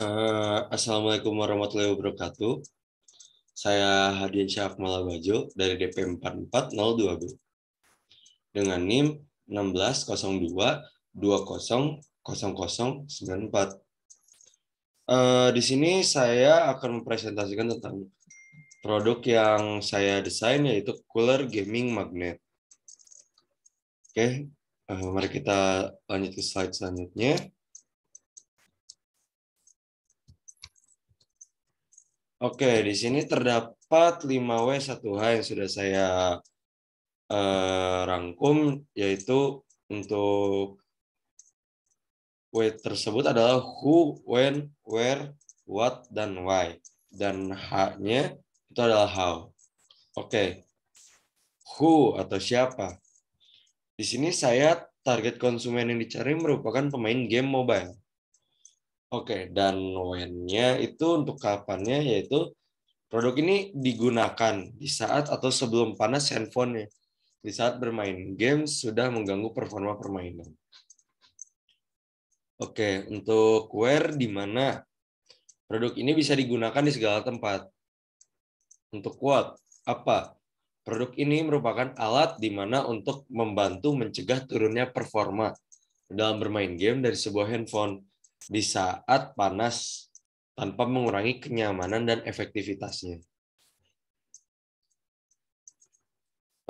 Uh, Assalamualaikum warahmatullahi wabarakatuh. Saya Hadian Syaf Malabajo dari DP 4402 b dengan NIM 1602200094. Uh, eh, di sini saya akan mempresentasikan tentang produk yang saya desain yaitu cooler gaming magnet. Oke, okay. uh, eh, mari kita lanjut ke slide selanjutnya. Oke, di sini terdapat 5W1H yang sudah saya eh, rangkum, yaitu untuk W tersebut adalah who, when, where, what, dan why. Dan H-nya itu adalah how. Oke, who atau siapa. Di sini saya target konsumen yang dicari merupakan pemain game mobile. Oke, okay, dan when-nya itu untuk kapannya yaitu produk ini digunakan di saat atau sebelum panas handphonenya, di saat bermain game sudah mengganggu performa permainan. Oke, okay, untuk where di mana produk ini bisa digunakan di segala tempat. Untuk what apa? Produk ini merupakan alat di mana untuk membantu mencegah turunnya performa dalam bermain game dari sebuah handphone di saat panas tanpa mengurangi kenyamanan dan efektivitasnya.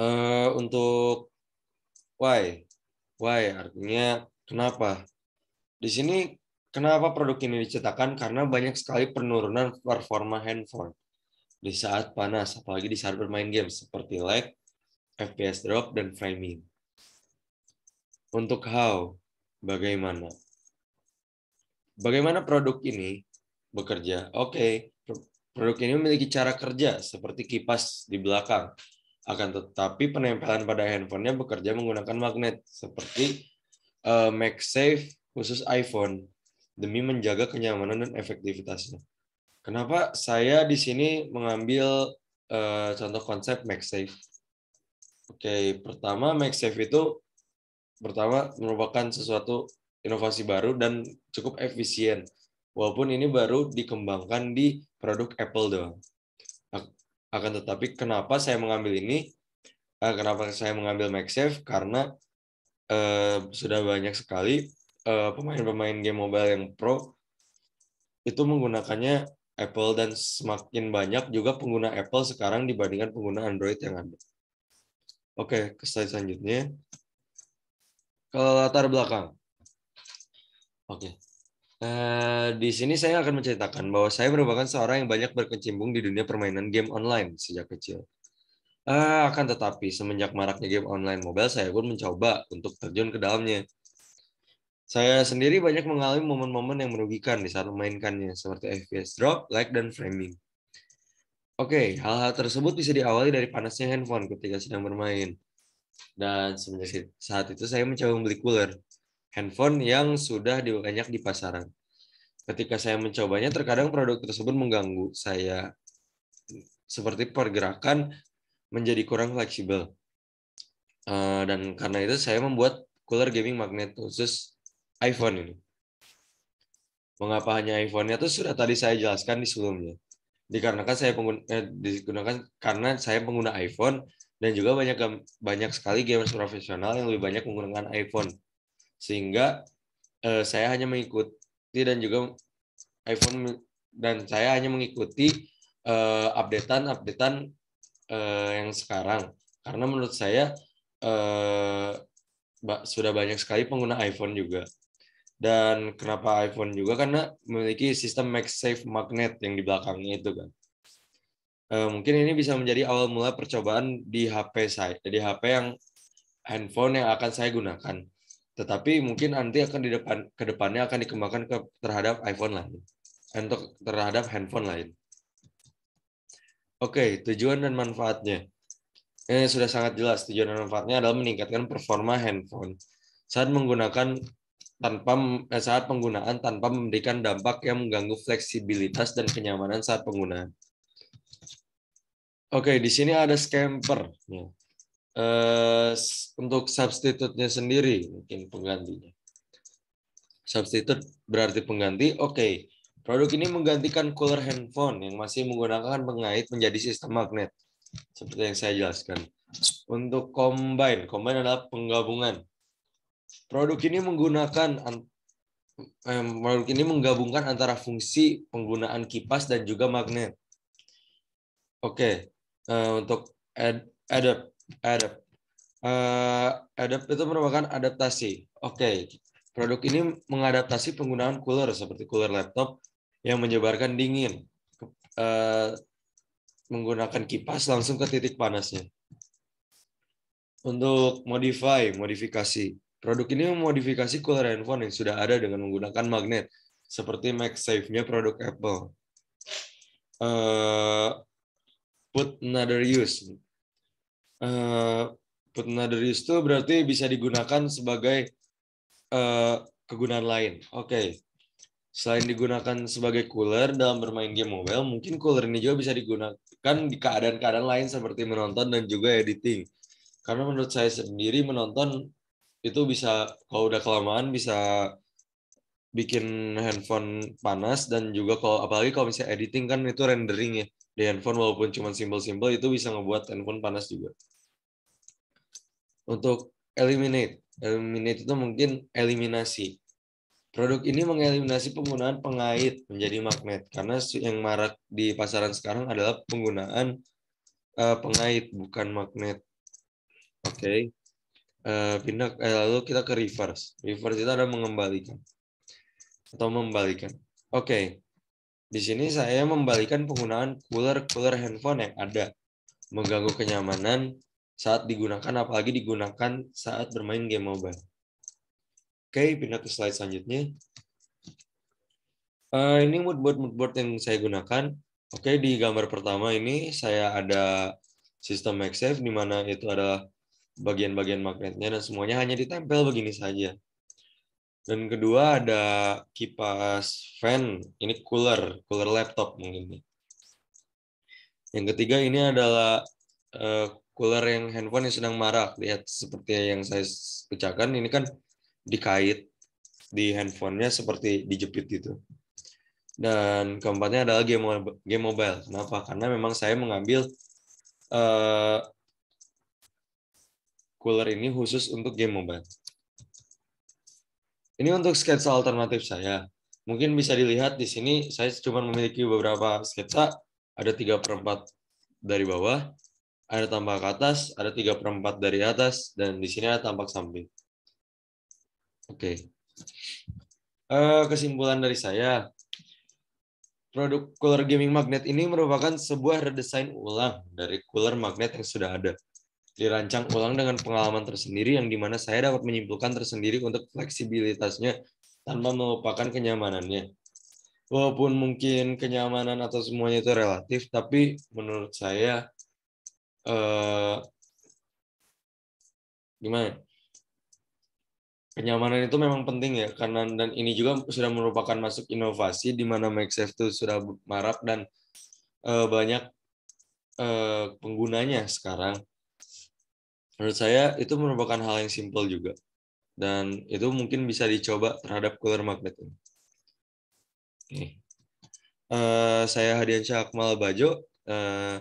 Uh, untuk why, why artinya kenapa? Di sini kenapa produk ini dicetakan? Karena banyak sekali penurunan performa handphone di saat panas, apalagi di saat bermain game seperti lag, FPS drop, dan framing. Untuk how, bagaimana? Bagaimana produk ini bekerja? Oke, okay, produk ini memiliki cara kerja seperti kipas di belakang. Akan tetapi penempelan pada handphonenya bekerja menggunakan magnet seperti uh, MagSafe khusus iPhone demi menjaga kenyamanan dan efektivitasnya. Kenapa saya di sini mengambil uh, contoh konsep MagSafe? Oke, okay, pertama MagSafe itu pertama merupakan sesuatu inovasi baru dan cukup efisien. Walaupun ini baru dikembangkan di produk Apple doang. Akan tetapi kenapa saya mengambil ini? Eh, kenapa saya mengambil MagSafe? Karena eh, sudah banyak sekali eh, pemain-pemain eh, game mobile yang pro itu menggunakannya Apple dan semakin banyak juga pengguna Apple sekarang dibandingkan pengguna Android yang ada. Oke, ke slide selanjutnya. Kalau latar belakang, Oke. Okay. Uh, eh, di sini saya akan menceritakan bahwa saya merupakan seorang yang banyak berkecimpung di dunia permainan game online sejak kecil. Uh, akan tetapi, semenjak maraknya game online mobile, saya pun mencoba untuk terjun ke dalamnya. Saya sendiri banyak mengalami momen-momen yang merugikan di saat memainkannya, seperti FPS drop, lag, dan framing. Oke, okay, hal-hal tersebut bisa diawali dari panasnya handphone ketika sedang bermain. Dan semenjak saat itu saya mencoba membeli cooler, handphone yang sudah banyak di pasaran. Ketika saya mencobanya, terkadang produk tersebut mengganggu saya seperti pergerakan menjadi kurang fleksibel. Eh, dan karena itu saya membuat cooler gaming magnet khusus iPhone ini. Mengapa hanya iPhone-nya itu sudah tadi saya jelaskan di sebelumnya. Dikarenakan saya pengguna, eh, digunakan karena saya pengguna iPhone dan juga banyak banyak sekali gamers profesional yang lebih banyak menggunakan iPhone sehingga eh, saya hanya mengikuti dan juga iPhone dan saya hanya mengikuti eh, updatean-updatean eh, yang sekarang karena menurut saya eh, sudah banyak sekali pengguna iPhone juga dan kenapa iPhone juga karena memiliki sistem MagSafe magnet yang di belakangnya itu kan eh, mungkin ini bisa menjadi awal mula percobaan di HP saya jadi HP yang handphone yang akan saya gunakan tetapi mungkin nanti akan di depan kedepannya akan dikembangkan ke terhadap iPhone lain eh, untuk terhadap handphone lain. Oke, okay, tujuan dan manfaatnya. Eh, sudah sangat jelas tujuan dan manfaatnya adalah meningkatkan performa handphone saat menggunakan tanpa eh, saat penggunaan tanpa memberikan dampak yang mengganggu fleksibilitas dan kenyamanan saat penggunaan. Oke, okay, di sini ada scamper uh, untuk substitutnya sendiri mungkin penggantinya. Substitut berarti pengganti. Oke, okay. produk ini menggantikan cooler handphone yang masih menggunakan pengait menjadi sistem magnet. Seperti yang saya jelaskan. Untuk combine, combine adalah penggabungan. Produk ini menggunakan produk ini menggabungkan antara fungsi penggunaan kipas dan juga magnet. Oke, okay. Eh, untuk add, Adapt. Uh, eh, adapt itu merupakan adaptasi. Oke, okay. produk ini mengadaptasi penggunaan cooler seperti cooler laptop yang menyebarkan dingin uh, menggunakan kipas langsung ke titik panasnya. Untuk modify, modifikasi. Produk ini memodifikasi cooler handphone yang sudah ada dengan menggunakan magnet seperti MagSafe-nya produk Apple. Uh, put another use uh, put another use to berarti bisa digunakan sebagai uh, kegunaan lain. Oke. Okay. Selain digunakan sebagai cooler dalam bermain game mobile, mungkin cooler ini juga bisa digunakan di keadaan-keadaan lain seperti menonton dan juga editing. Karena menurut saya sendiri menonton itu bisa kalau udah kelamaan bisa bikin handphone panas dan juga kalau apalagi kalau misalnya editing kan itu rendering ya di handphone walaupun cuma simple-simple itu bisa ngebuat handphone panas juga untuk eliminate. Eliminate itu mungkin eliminasi. Produk ini mengeliminasi penggunaan pengait menjadi magnet karena yang marak di pasaran sekarang adalah penggunaan uh, pengait bukan magnet. Oke. Okay. Uh, eh, pindah eh, lalu kita ke reverse. Reverse itu ada mengembalikan atau membalikan. Oke. Okay. Di sini saya membalikan penggunaan cooler-cooler handphone yang ada mengganggu kenyamanan saat digunakan, apalagi digunakan saat bermain game mobile. Oke, pindah ke slide selanjutnya. Uh, ini moodboard moodboard yang saya gunakan. Oke, di gambar pertama ini saya ada sistem MagSafe di mana itu adalah bagian-bagian magnetnya dan semuanya hanya ditempel begini saja. Dan kedua ada kipas fan, ini cooler, cooler laptop mungkin. Yang ketiga ini adalah uh, cooler yang handphone yang sedang marak lihat seperti yang saya pecahkan ini kan dikait di handphonenya seperti dijepit gitu dan keempatnya adalah game game mobile kenapa karena memang saya mengambil uh, cooler ini khusus untuk game mobile ini untuk sketsa alternatif saya mungkin bisa dilihat di sini saya cuma memiliki beberapa sketsa ada tiga perempat dari bawah ada tampak atas, ada tiga perempat dari atas, dan di sini ada tampak samping. Oke. Okay. Eh, kesimpulan dari saya, produk cooler gaming magnet ini merupakan sebuah redesign ulang dari cooler magnet yang sudah ada. Dirancang ulang dengan pengalaman tersendiri yang dimana saya dapat menyimpulkan tersendiri untuk fleksibilitasnya tanpa melupakan kenyamanannya. Walaupun mungkin kenyamanan atau semuanya itu relatif, tapi menurut saya Eh, gimana? Ya? Kenyamanan itu memang penting ya karena dan ini juga sudah merupakan masuk inovasi di mana MagSafe itu sudah marak dan uh, banyak uh, penggunanya sekarang. Menurut saya itu merupakan hal yang simpel juga dan itu mungkin bisa dicoba terhadap cooler magnet ini. Okay. Uh, saya Hadiansyah Akmal Bajo. Uh,